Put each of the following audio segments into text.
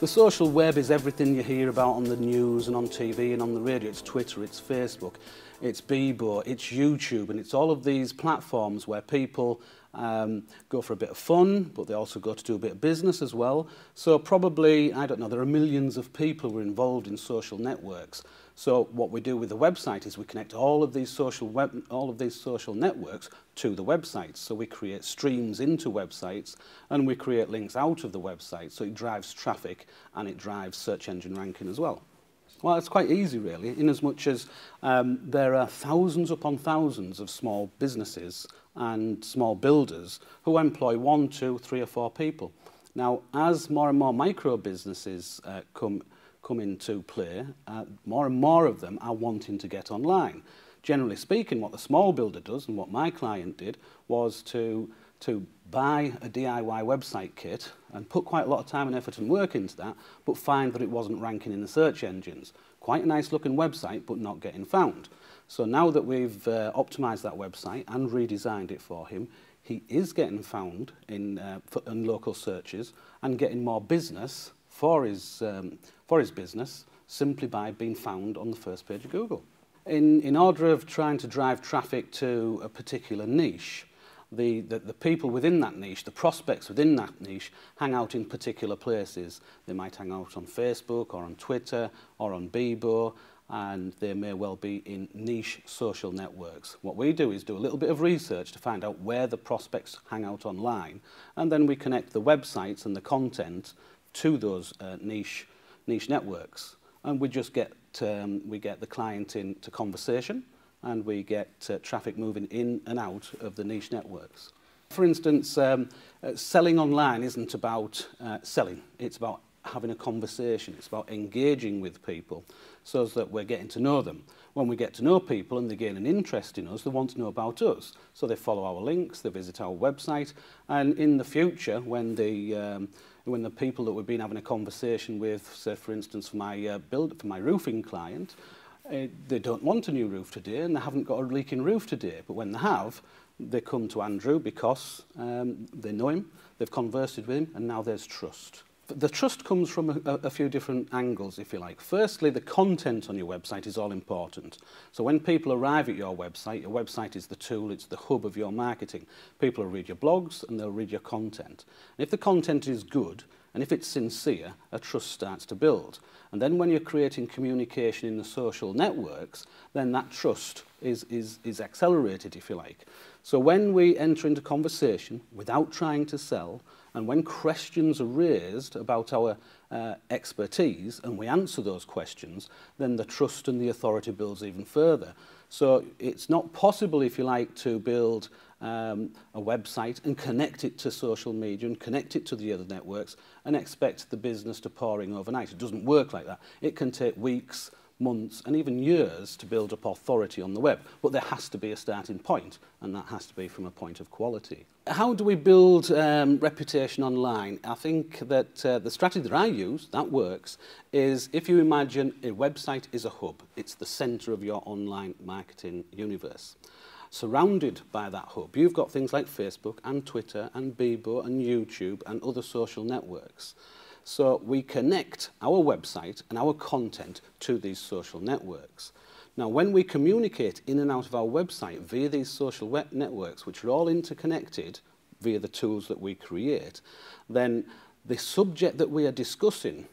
The social web is everything you hear about on the news and on TV and on the radio. It's Twitter, it's Facebook, it's Bebo, it's YouTube, and it's all of these platforms where people um, go for a bit of fun, but they also go to do a bit of business as well. So probably, I don't know, there are millions of people who are involved in social networks. So what we do with the website is we connect all of these social web, all of these social networks to the website. So we create streams into websites and we create links out of the website. So it drives traffic and it drives search engine ranking as well. Well, it's quite easy, really, in as much as um, there are thousands upon thousands of small businesses and small builders who employ one, two, three or four people. Now, as more and more micro businesses uh, come come into play, uh, more and more of them are wanting to get online. Generally speaking, what the small builder does and what my client did was to, to buy a DIY website kit and put quite a lot of time and effort and work into that, but find that it wasn't ranking in the search engines. Quite a nice looking website, but not getting found. So now that we've uh, optimized that website and redesigned it for him, he is getting found in, uh, in local searches and getting more business for his, um, for his business simply by being found on the first page of Google. In, in order of trying to drive traffic to a particular niche, the, the, the people within that niche, the prospects within that niche, hang out in particular places. They might hang out on Facebook or on Twitter or on Bebo, and they may well be in niche social networks. What we do is do a little bit of research to find out where the prospects hang out online, and then we connect the websites and the content to those uh, niche, niche networks. And we just get, um, we get the client into conversation and we get uh, traffic moving in and out of the niche networks. For instance, um, uh, selling online isn't about uh, selling, it's about having a conversation. It's about engaging with people so that we're getting to know them. When we get to know people and they gain an interest in us, they want to know about us. So they follow our links, they visit our website, and in the future, when the um, when the people that we've been having a conversation with, say for instance for my uh, build for my roofing client, uh, they don't want a new roof today and they haven't got a leaking roof today. But when they have, they come to Andrew because um, they know him, they've conversed with him, and now there's trust the trust comes from a, a few different angles, if you like. Firstly, the content on your website is all important. So when people arrive at your website, your website is the tool, it's the hub of your marketing. People will read your blogs and they'll read your content. And if the content is good, and if it's sincere, a trust starts to build. And then when you're creating communication in the social networks, then that trust is, is, is accelerated, if you like. So when we enter into conversation without trying to sell, and when questions are raised about our uh, expertise and we answer those questions, then the trust and the authority builds even further. So it's not possible, if you like, to build um, a website and connect it to social media and connect it to the other networks and expect the business to pouring overnight. It doesn't work like that. It can take weeks, months and even years to build up authority on the web. But there has to be a starting point, and that has to be from a point of quality. How do we build um, reputation online? I think that uh, the strategy that I use, that works, is if you imagine a website is a hub, it's the centre of your online marketing universe. surrounded by that hub. You've got things like Facebook and Twitter and Bebo and YouTube and other social networks. So we connect our website and our content to these social networks. Now, when we communicate in and out of our website via these social web networks, which are all interconnected via the tools that we create, then the subject that we are discussing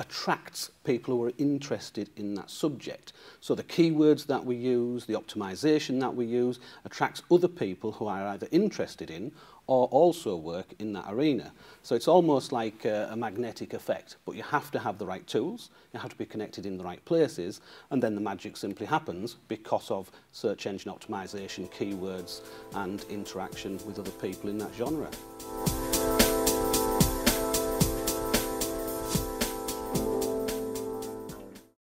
attracts people who are interested in that subject. So the keywords that we use, the optimization that we use, attracts other people who are either interested in or also work in that arena. So it's almost like a, a magnetic effect, but you have to have the right tools, you have to be connected in the right places, and then the magic simply happens because of search engine optimization, keywords, and interaction with other people in that genre.